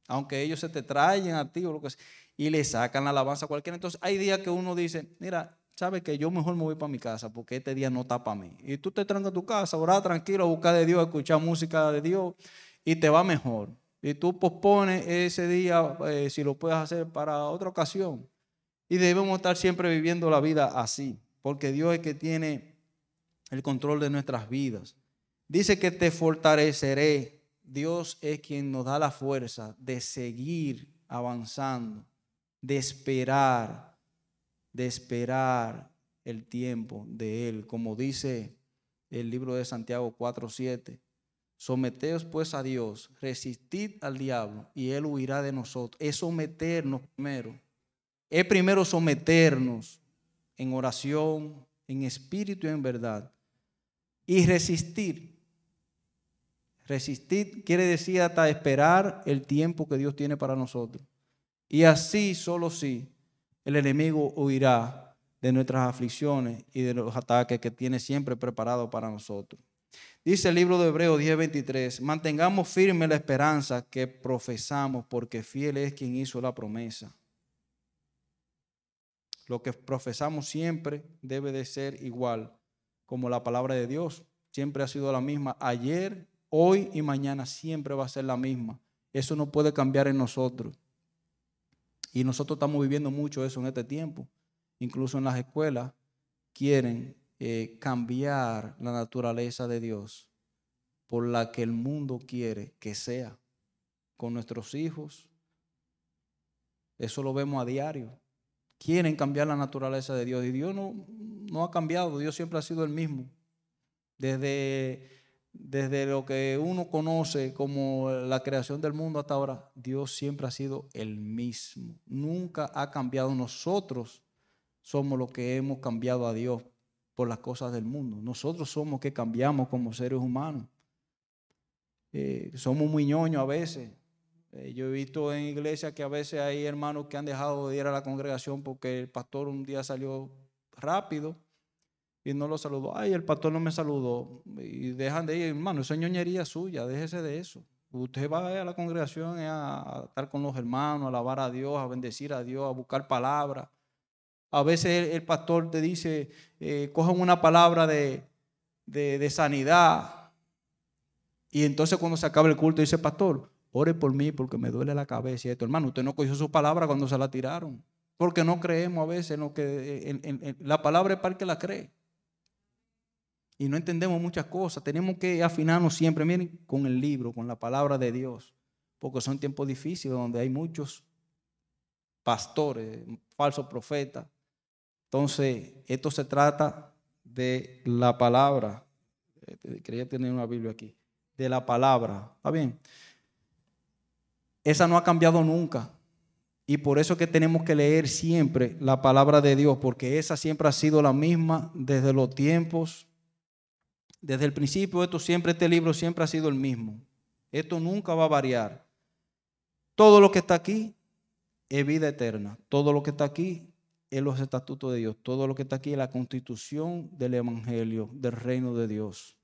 Aunque ellos se te traen a ti o lo que sea. Y le sacan la alabanza a cualquiera. Entonces hay días que uno dice, mira, sabes que Yo mejor me voy para mi casa porque este día no está para mí. Y tú te trancas a tu casa, orar tranquilo, buscar de Dios, escuchar música de Dios y te va mejor. Y tú pospones ese día, eh, si lo puedes hacer, para otra ocasión. Y debemos estar siempre viviendo la vida así, porque Dios es que tiene el control de nuestras vidas. Dice que te fortaleceré. Dios es quien nos da la fuerza de seguir avanzando, de esperar, de esperar el tiempo de Él, como dice el libro de Santiago 4:7. Someteos pues a Dios, resistid al diablo y Él huirá de nosotros. Es someternos primero. Es primero someternos en oración, en espíritu y en verdad. Y resistir. Resistir quiere decir hasta esperar el tiempo que Dios tiene para nosotros. Y así, solo sí, el enemigo huirá de nuestras aflicciones y de los ataques que tiene siempre preparado para nosotros. Dice el libro de Hebreos 10:23, mantengamos firme la esperanza que profesamos, porque fiel es quien hizo la promesa. Lo que profesamos siempre debe de ser igual como la palabra de Dios. Siempre ha sido la misma. Ayer, hoy y mañana siempre va a ser la misma. Eso no puede cambiar en nosotros. Y nosotros estamos viviendo mucho eso en este tiempo. Incluso en las escuelas quieren eh, cambiar la naturaleza de Dios por la que el mundo quiere que sea con nuestros hijos. Eso lo vemos a diario. Quieren cambiar la naturaleza de Dios y Dios no, no ha cambiado, Dios siempre ha sido el mismo. Desde desde lo que uno conoce como la creación del mundo hasta ahora, Dios siempre ha sido el mismo. Nunca ha cambiado. Nosotros somos los que hemos cambiado a Dios por las cosas del mundo. Nosotros somos que cambiamos como seres humanos. Eh, somos muy ñoños a veces. Eh, yo he visto en iglesia que a veces hay hermanos que han dejado de ir a la congregación porque el pastor un día salió rápido y no lo saludó. Ay, el pastor no me saludó. Y dejan de ir, hermano, eso es ñoñería suya, déjese de eso. Usted va a la congregación a, estar con los hermanos, a alabar a Dios, a bendecir a Dios, a buscar palabras. A veces el, pastor te dice, eh, cojan una palabra de, sanidad. Y entonces cuando se acaba el culto dice, pastor, ore por mí porque me duele la cabeza. Y esto, hermano, usted no cogió su palabra cuando se la tiraron. Porque no creemos a veces en lo que la palabra es para el que la cree y no entendemos muchas cosas. Tenemos que afinarnos siempre, miren, con el libro, con la palabra de Dios, porque son tiempos difíciles donde hay muchos pastores, falsos profetas. Entonces, esto se trata de la palabra. Este, Quería tener una Biblia aquí. De la palabra. ¿Está bien? Esa no ha cambiado nunca. Y por eso que tenemos que leer siempre la palabra de Dios, porque esa siempre ha sido la misma desde los tiempos desde el principio, esto siempre, este libro siempre ha sido el mismo. Esto nunca va a variar. Todo lo que está aquí es vida eterna. Todo lo que está aquí es los estatutos de Dios. Todo lo que está aquí es la constitución del Evangelio, del reino de Dios.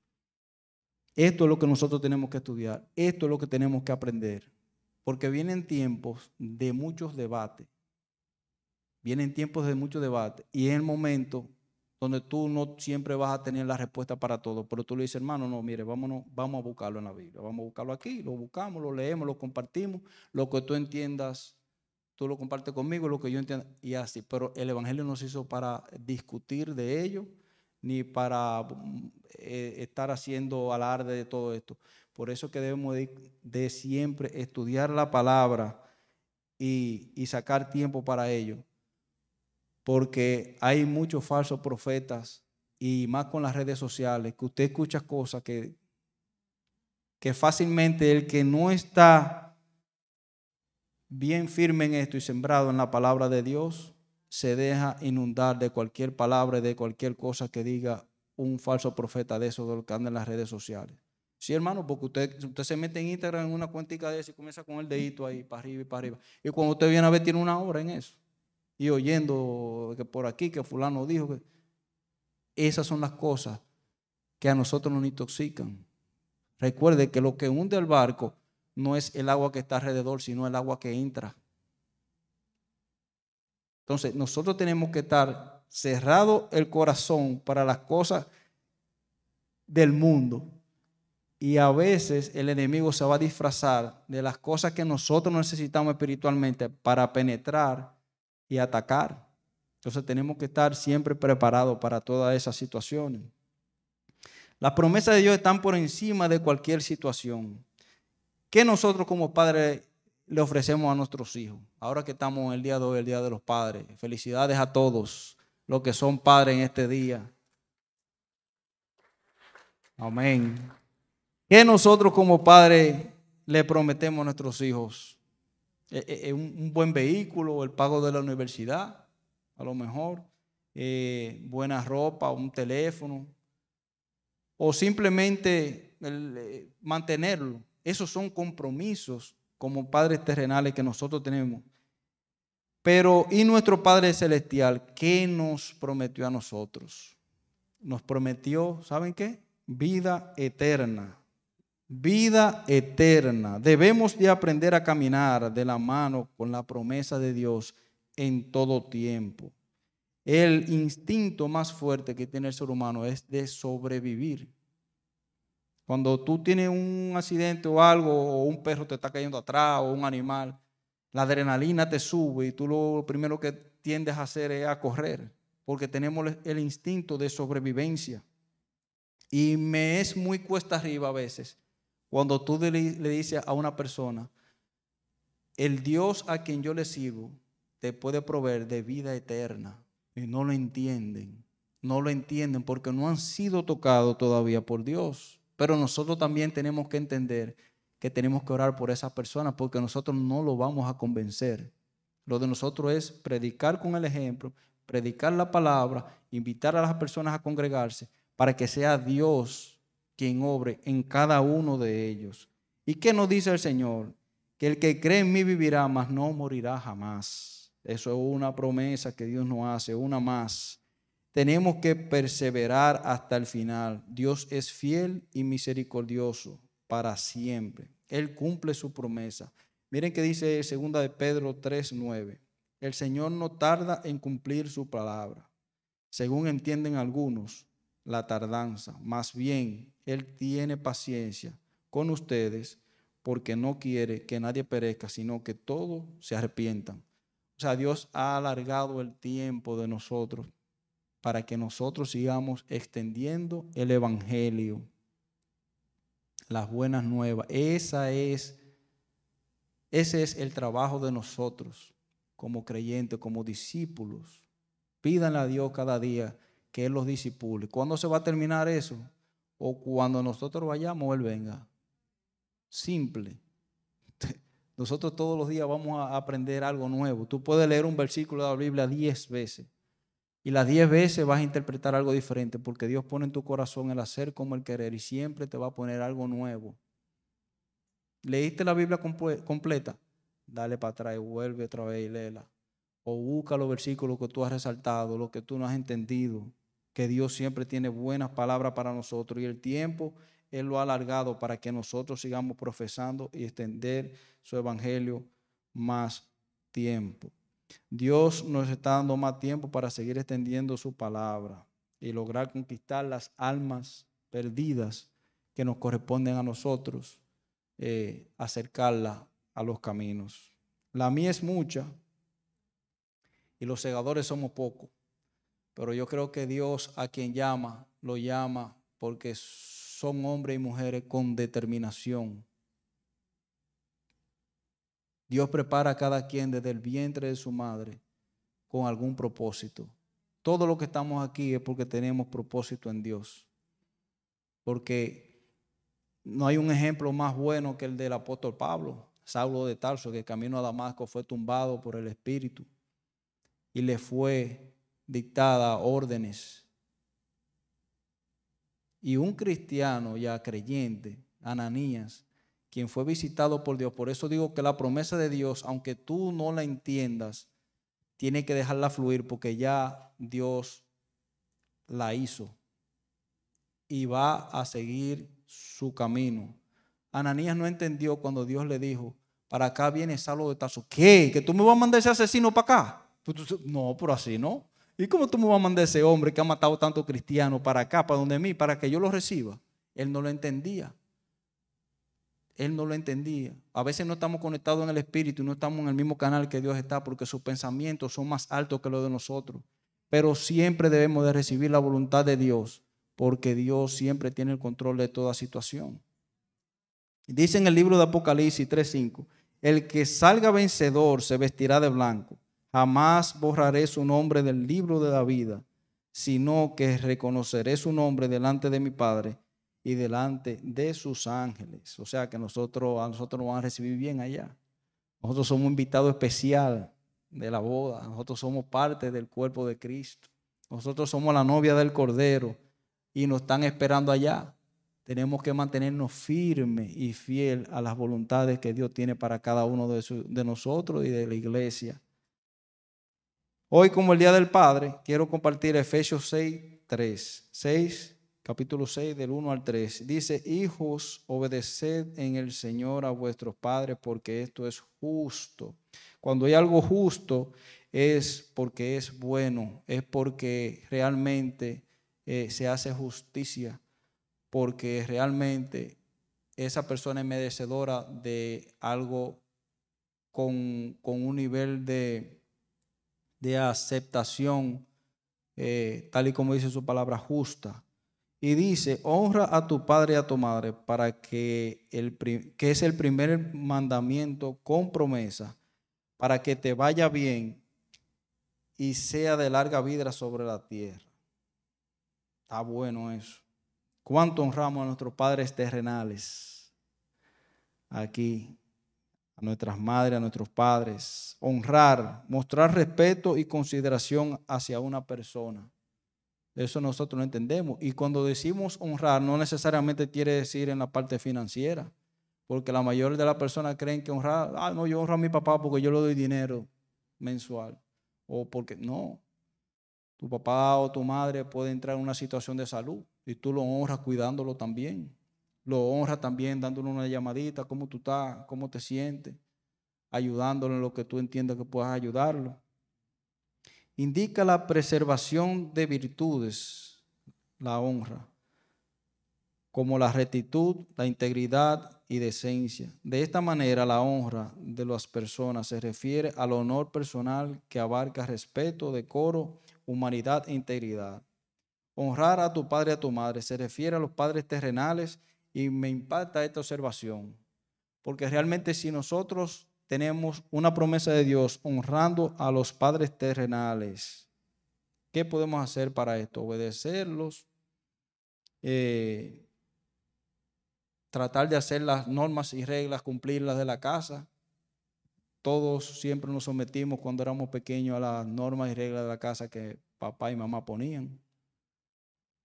Esto es lo que nosotros tenemos que estudiar. Esto es lo que tenemos que aprender. Porque vienen tiempos de muchos debates. Vienen tiempos de muchos debates. Y es el momento donde tú no siempre vas a tener la respuesta para todo, pero tú le dices, hermano, no, mire, vámonos, vamos a buscarlo en la Biblia, vamos a buscarlo aquí, lo buscamos, lo leemos, lo compartimos, lo que tú entiendas, tú lo compartes conmigo, lo que yo entienda, y así, pero el Evangelio no se hizo para discutir de ello, ni para eh, estar haciendo alarde de todo esto. Por eso que debemos de, siempre estudiar la palabra y, y sacar tiempo para ello porque hay muchos falsos profetas y más con las redes sociales, que usted escucha cosas que, que fácilmente el que no está bien firme en esto y sembrado en la palabra de Dios, se deja inundar de cualquier palabra y de cualquier cosa que diga un falso profeta de eso, de lo que anda en las redes sociales. Sí, hermano, porque usted, usted se mete en Instagram en una cuántica de eso y comienza con el dedito ahí, para arriba y para arriba. Y cuando usted viene a ver, tiene una obra en eso y oyendo que por aquí, que fulano dijo que... Esas son las cosas que a nosotros nos intoxican. Recuerde que lo que hunde el barco no es el agua que está alrededor, sino el agua que entra. Entonces, nosotros tenemos que estar cerrado el corazón para las cosas del mundo. Y a veces el enemigo se va a disfrazar de las cosas que nosotros necesitamos espiritualmente para penetrar y atacar. Entonces tenemos que estar siempre preparados para todas esas situaciones. Las promesas de Dios están por encima de cualquier situación. ¿Qué nosotros como padres le ofrecemos a nuestros hijos? Ahora que estamos en el día de hoy, el Día de los Padres. Felicidades a todos los que son padres en este día. Amén. ¿Qué nosotros como padres le prometemos a nuestros hijos? Eh, eh, eh, un buen vehículo, el pago de la universidad, a lo mejor, buena ropa, un teléfono, o simplemente mantenerlo. Esos son compromisos como padres terrenales que nosotros tenemos. Pero, ¿y nuestro Padre Celestial qué nos prometió a nosotros? Nos prometió, ¿saben qué? Vida eterna vida eterna. Debemos de aprender a caminar de la mano con la promesa de Dios en todo tiempo. El instinto más fuerte que tiene el ser humano es de sobrevivir. Cuando tú tienes un accidente o algo, o un perro te está cayendo atrás, o un animal, la adrenalina te sube y tú lo primero que tiendes a hacer es a correr, porque tenemos el instinto de sobrevivencia. Y me es muy cuesta arriba a veces cuando tú le, dices a una persona, el Dios a quien yo le sigo te puede proveer de vida eterna. Y no lo entienden. No lo entienden porque no han sido tocados todavía por Dios. Pero nosotros también tenemos que entender que tenemos que orar por esas personas porque nosotros no lo vamos a convencer. Lo de nosotros es predicar con el ejemplo, predicar la palabra, invitar a las personas a congregarse para que sea Dios en obre en cada uno de ellos. ¿Y qué nos dice el Señor? Que el que cree en mí vivirá, mas no morirá jamás. Eso es una promesa que Dios nos hace, una más. Tenemos que perseverar hasta el final. Dios es fiel y misericordioso para siempre. Él cumple su promesa. Miren que dice 2 de Pedro 3:9. El Señor no tarda en cumplir su palabra, según entienden algunos, la tardanza, más bien Él tiene paciencia con ustedes porque no quiere que nadie perezca, sino que todos se arrepientan. O sea, Dios ha alargado el tiempo de nosotros para que nosotros sigamos extendiendo el Evangelio, las buenas nuevas. Esa es, ese es el trabajo de nosotros como creyentes, como discípulos. Pídanle a Dios cada día que Él los disipule. ¿Cuándo se va a terminar eso? O cuando nosotros vayamos, Él venga. Simple. Nosotros todos los días vamos a aprender algo nuevo. Tú puedes leer un versículo de la Biblia diez veces. Y las diez veces vas a interpretar algo diferente, porque Dios pone en tu corazón el hacer como el querer y siempre te va a poner algo nuevo. ¿Leíste la Biblia completa? Dale para atrás, vuelve otra vez y léela. O busca los versículos que tú has resaltado, lo que tú no has entendido que Dios siempre tiene buenas palabras para nosotros y el tiempo Él lo ha alargado para que nosotros sigamos profesando y extender su evangelio más tiempo. Dios nos está dando más tiempo para seguir extendiendo su palabra y lograr conquistar las almas perdidas que nos corresponden a nosotros, eh, acercarlas a los caminos. La mía es mucha y los segadores somos pocos. Pero yo creo que Dios a quien llama, lo llama porque son hombres y mujeres con determinación. Dios prepara a cada quien desde el vientre de su madre con algún propósito. Todo lo que estamos aquí es porque tenemos propósito en Dios. Porque no hay un ejemplo más bueno que el del apóstol Pablo, Saulo de Tarso, que camino a Damasco fue tumbado por el Espíritu y le fue dictada órdenes. Y un cristiano ya creyente, Ananías, quien fue visitado por Dios, por eso digo que la promesa de Dios, aunque tú no la entiendas, tiene que dejarla fluir porque ya Dios la hizo y va a seguir su camino. Ananías no entendió cuando Dios le dijo, para acá viene Salo de Tazo ¿Qué? ¿Que tú me vas a mandar ese asesino para acá? No, pero así no. ¿Y cómo tú me vas a mandar a ese hombre que ha matado tanto cristiano para acá, para donde mí, para que yo lo reciba? Él no lo entendía. Él no lo entendía. A veces no estamos conectados en el espíritu, no estamos en el mismo canal que Dios está porque sus pensamientos son más altos que los de nosotros. Pero siempre debemos de recibir la voluntad de Dios porque Dios siempre tiene el control de toda situación. Dice en el libro de Apocalipsis 3:5, el que salga vencedor se vestirá de blanco Jamás borraré su nombre del libro de la vida, sino que reconoceré su nombre delante de mi Padre y delante de sus ángeles. O sea que nosotros, a nosotros nos van a recibir bien allá. Nosotros somos invitados especial de la boda. Nosotros somos parte del cuerpo de Cristo. Nosotros somos la novia del Cordero y nos están esperando allá. Tenemos que mantenernos firmes y fieles a las voluntades que Dios tiene para cada uno de nosotros y de la iglesia. Hoy, como el Día del Padre, quiero compartir Efesios 6, 3. 6, capítulo 6, del 1 al 3. Dice, hijos, obedeced en el Señor a vuestros padres, porque esto es justo. Cuando hay algo justo, es porque es bueno, es porque realmente eh, se hace justicia, porque realmente esa persona es merecedora de algo con, con un nivel de de aceptación, eh, tal y como dice su palabra justa. Y dice, honra a tu padre y a tu madre, para que, el, que es el primer mandamiento con promesa, para que te vaya bien y sea de larga vida sobre la tierra. Está bueno eso. ¿Cuánto honramos a nuestros padres terrenales? Aquí, a nuestras madres, a nuestros padres, honrar, mostrar respeto y consideración hacia una persona. Eso nosotros lo entendemos. Y cuando decimos honrar, no necesariamente quiere decir en la parte financiera, porque la mayoría de las personas creen que honrar, ah, no, yo honro a mi papá porque yo le doy dinero mensual, o porque no. Tu papá o tu madre puede entrar en una situación de salud y tú lo honras cuidándolo también. Lo honra también dándole una llamadita, cómo tú estás, cómo te sientes, ayudándolo en lo que tú entiendas que puedas ayudarlo. Indica la preservación de virtudes, la honra, como la rectitud, la integridad y decencia. De esta manera, la honra de las personas se refiere al honor personal que abarca respeto, decoro, humanidad e integridad. Honrar a tu padre y a tu madre se refiere a los padres terrenales y me impacta esta observación, porque realmente si nosotros tenemos una promesa de Dios honrando a los padres terrenales, ¿qué podemos hacer para esto? Obedecerlos, eh, tratar de hacer las normas y reglas, cumplirlas de la casa. Todos siempre nos sometimos cuando éramos pequeños a las normas y reglas de la casa que papá y mamá ponían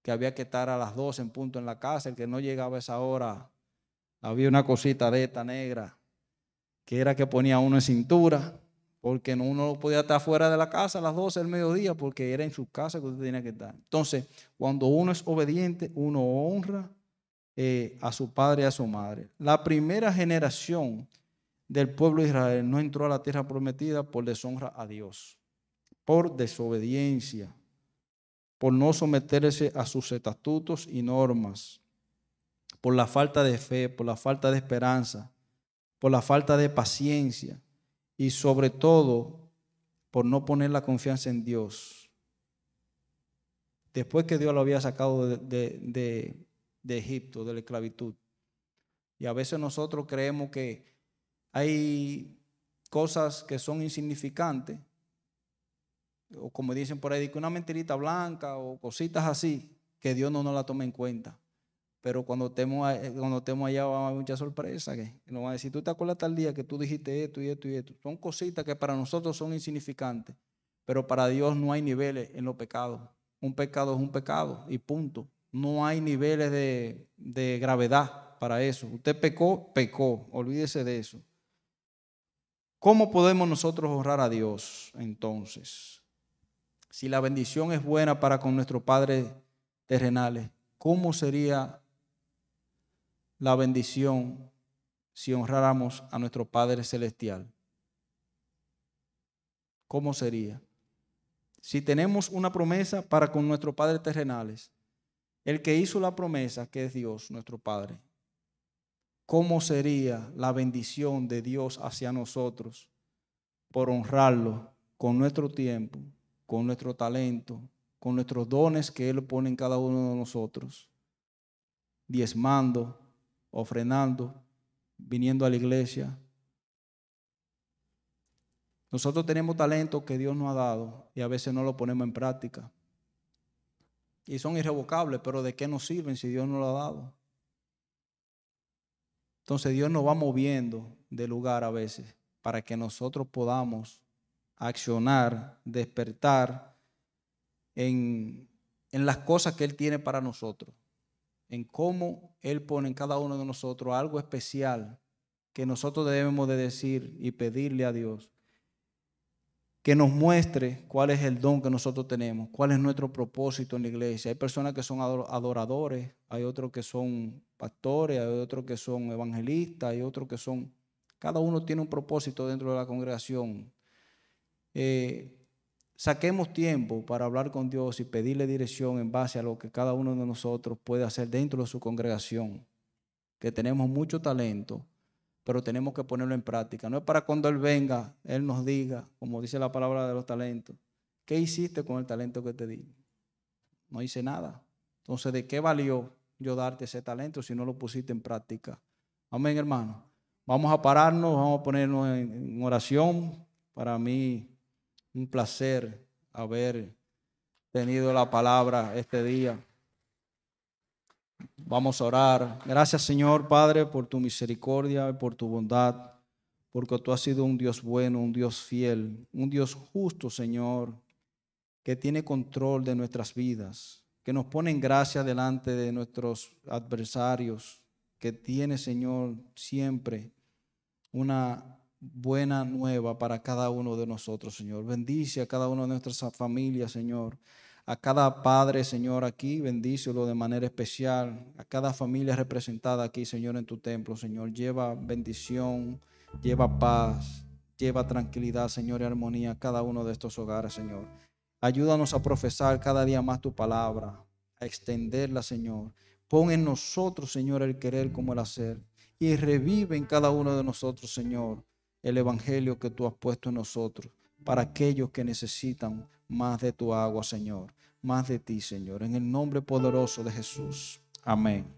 que había que estar a las 12 en punto en la casa, el que no llegaba a esa hora, había una cosita de esta negra, que era que ponía uno en cintura, porque uno no podía estar fuera de la casa a las 12 del mediodía, porque era en su casa que usted tenía que estar. Entonces, cuando uno es obediente, uno honra eh, a su padre y a su madre. La primera generación del pueblo de Israel no entró a la tierra prometida por deshonra a Dios, por desobediencia por no someterse a sus estatutos y normas, por la falta de fe, por la falta de esperanza, por la falta de paciencia y sobre todo por no poner la confianza en Dios. Después que Dios lo había sacado de, de Egipto, de la esclavitud. Y a veces nosotros creemos que hay cosas que son insignificantes o como dicen por ahí, que una mentirita blanca o cositas así, que Dios no nos la tome en cuenta. Pero cuando estemos, eh, cuando allá va a haber mucha sorpresa, que nos van a decir, tú te acuerdas tal día que tú dijiste esto y esto y esto. Son cositas que para nosotros son insignificantes, pero para Dios no hay niveles en los pecados. Un pecado es un pecado y punto. No hay niveles de, de gravedad para eso. Usted pecó, pecó, olvídese de eso. ¿Cómo podemos nosotros honrar a Dios entonces? si la bendición es buena para con nuestros padres terrenales, ¿cómo sería la bendición si honráramos a nuestro Padre Celestial? ¿Cómo sería? Si tenemos una promesa para con nuestros padres terrenales, el que hizo la promesa, que es Dios, nuestro Padre, ¿cómo sería la bendición de Dios hacia nosotros por honrarlo con nuestro tiempo, con nuestro talento, con nuestros dones que Él pone en cada uno de nosotros, diezmando, ofrenando, viniendo a la iglesia. Nosotros tenemos talento que Dios nos ha dado y a veces no lo ponemos en práctica. Y son irrevocables, pero ¿de qué nos sirven si Dios no lo ha dado? Entonces Dios nos va moviendo de lugar a veces para que nosotros podamos accionar, despertar en, las cosas que Él tiene para nosotros, en cómo Él pone en cada uno de nosotros algo especial que nosotros debemos de decir y pedirle a Dios que nos muestre cuál es el don que nosotros tenemos, cuál es nuestro propósito en la iglesia. Hay personas que son adoradores, hay otros que son pastores, hay otros que son evangelistas, hay otros que son... Cada uno tiene un propósito dentro de la congregación eh, saquemos tiempo para hablar con Dios y pedirle dirección en base a lo que cada uno de nosotros puede hacer dentro de su congregación, que tenemos mucho talento, pero tenemos que ponerlo en práctica. No es para cuando Él venga, Él nos diga, como dice la palabra de los talentos, ¿qué hiciste con el talento que te di? No hice nada. Entonces, ¿de qué valió yo darte ese talento si no lo pusiste en práctica? Amén, hermano. Vamos a pararnos, vamos a ponernos en oración. Para mí un placer haber tenido la palabra este día. Vamos a orar. Gracias Señor Padre por tu misericordia y por tu bondad, porque tú has sido un Dios bueno, un Dios fiel, un Dios justo Señor, que tiene control de nuestras vidas, que nos pone en gracia delante de nuestros adversarios, que tiene Señor siempre una buena nueva para cada uno de nosotros, Señor. Bendice a cada uno de nuestras familias, Señor. A cada padre, Señor, aquí, bendícelo de manera especial. A cada familia representada aquí, Señor, en tu templo, Señor. Lleva bendición, lleva paz, lleva tranquilidad, Señor, y armonía a cada uno de estos hogares, Señor. Ayúdanos a profesar cada día más tu palabra, a extenderla, Señor. Pon en nosotros, Señor, el querer como el hacer. Y revive en cada uno de nosotros, Señor, el Evangelio que tú has puesto en nosotros para aquellos que necesitan más de tu agua, Señor, más de ti, Señor, en el nombre poderoso de Jesús. Amén.